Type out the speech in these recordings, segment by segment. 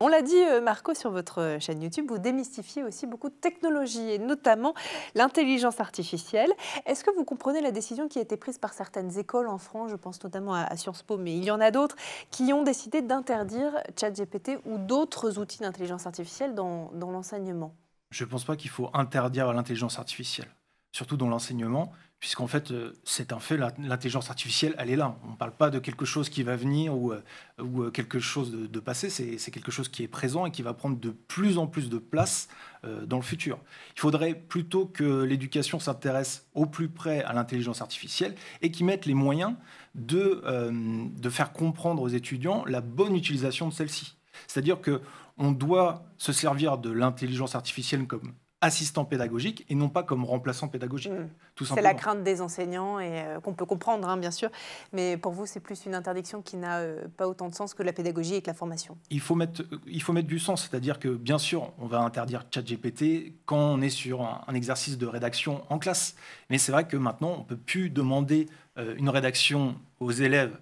On l'a dit, euh, Marco, sur votre euh, chaîne YouTube, vous démystifiez aussi beaucoup de technologies, et notamment l'intelligence artificielle. Est-ce que vous comprenez la décision qui a été prise par certaines écoles en France, je pense notamment à Sciences Po, mais il y en a d'autres, qui ont décidé d'interdire ChatGPT ou d'autres outils d'intelligence artificielle dans, l'enseignement Je ne pense pas qu'il faut interdire l'intelligence artificielle surtout dans l'enseignement, puisqu'en fait, euh, c'est un fait, l'intelligence artificielle, elle est là. On ne parle pas de quelque chose qui va venir ou, euh, euh, quelque chose de, passé, c'est quelque chose qui est présent et qui va prendre de plus en plus de place dans le futur. Il faudrait plutôt que l'éducation s'intéresse au plus près à l'intelligence artificielle et qu'ils mette les moyens de, de faire comprendre aux étudiants la bonne utilisation de celle-ci. C'est-à-dire que on doit se servir de l'intelligence artificielle comme assistant pédagogique et non pas comme remplaçant pédagogique. Mm. C'est la crainte des enseignants et euh, qu'on peut comprendre, hein, bien sûr. Mais pour vous, c'est plus une interdiction qui n'a euh, pas autant de sens que la pédagogie et que la formation. Il faut mettre, il faut mettre du sens, c'est-à-dire que bien sûr, on va interdire ChatGPT quand on est sur un, exercice de rédaction en classe. Mais c'est vrai que maintenant, on peut plus demander euh, une rédaction aux élèves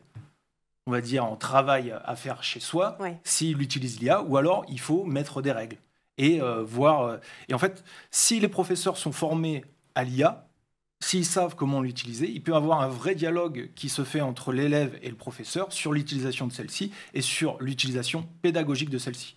on va dire, en travail à faire chez soi, s'ils s'il l'IA, ou alors il faut mettre des règles et euh, voir. Euh, et en fait, si les professeurs sont formés à l'IA, s'ils savent comment l'utiliser, il peut y avoir un vrai dialogue qui se fait entre l'élève et le professeur sur l'utilisation de celle-ci et sur l'utilisation pédagogique de celle-ci.